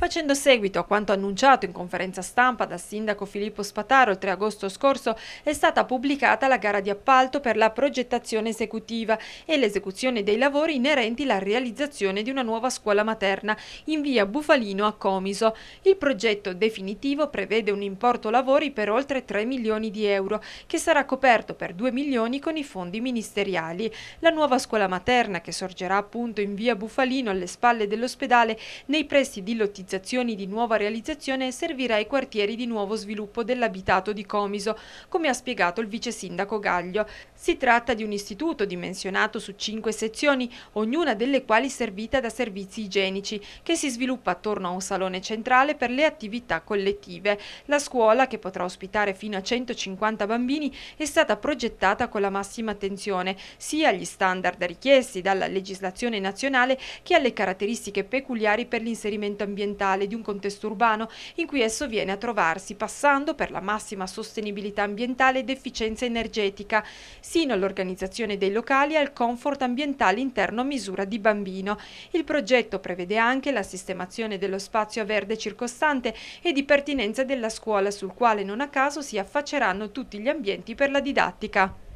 Facendo seguito a quanto annunciato in conferenza stampa dal sindaco Filippo Spataro il 3 agosto scorso, è stata pubblicata la gara di appalto per la progettazione esecutiva e l'esecuzione dei lavori inerenti alla realizzazione di una nuova scuola materna in via Bufalino a Comiso. Il progetto definitivo prevede un importo lavori per oltre 3 milioni di euro, che sarà coperto per 2 milioni con i fondi ministeriali. La nuova scuola materna, che sorgerà appunto in via Bufalino alle spalle dell'ospedale, nei pressi di Lottizia, urbanizzazioni di nuova realizzazione servirà ai quartieri di nuovo sviluppo dell'abitato di Comiso, come ha spiegato il vice sindaco Gaglio. Si tratta di un istituto dimensionato su cinque sezioni, ognuna delle quali servita da servizi igienici, che si sviluppa attorno a un salone centrale per le attività collettive. La scuola, che potrà ospitare fino a 150 bambini, è stata progettata con la massima attenzione sia agli standard richiesti dalla legislazione nazionale che alle caratteristiche peculiari per l'inserimento ambientale ambientale di un contesto urbano in cui esso viene a trovarsi passando per la massima sostenibilità ambientale ed efficienza energetica, sino all'organizzazione dei locali e al comfort ambientale interno a misura di bambino. Il progetto prevede anche la sistemazione dello spazio a verde circostante e di pertinenza della scuola sul quale non a caso si affacceranno tutti gli ambienti per la didattica.